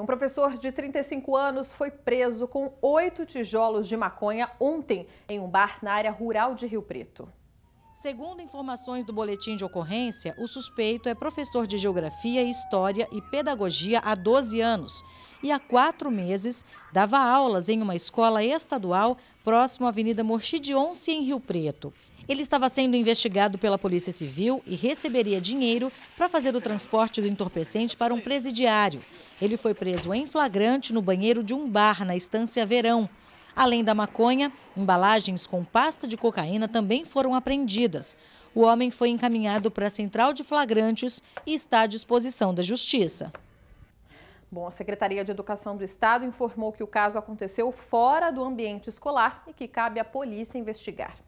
Um professor de 35 anos foi preso com oito tijolos de maconha ontem em um bar na área rural de Rio Preto. Segundo informações do boletim de ocorrência, o suspeito é professor de Geografia, História e Pedagogia há 12 anos e há quatro meses dava aulas em uma escola estadual próximo à Avenida Morchidion, em Rio Preto. Ele estava sendo investigado pela Polícia Civil e receberia dinheiro para fazer o transporte do entorpecente para um presidiário. Ele foi preso em flagrante no banheiro de um bar na Estância Verão. Além da maconha, embalagens com pasta de cocaína também foram apreendidas. O homem foi encaminhado para a central de flagrantes e está à disposição da Justiça. Bom, a Secretaria de Educação do Estado informou que o caso aconteceu fora do ambiente escolar e que cabe à polícia investigar.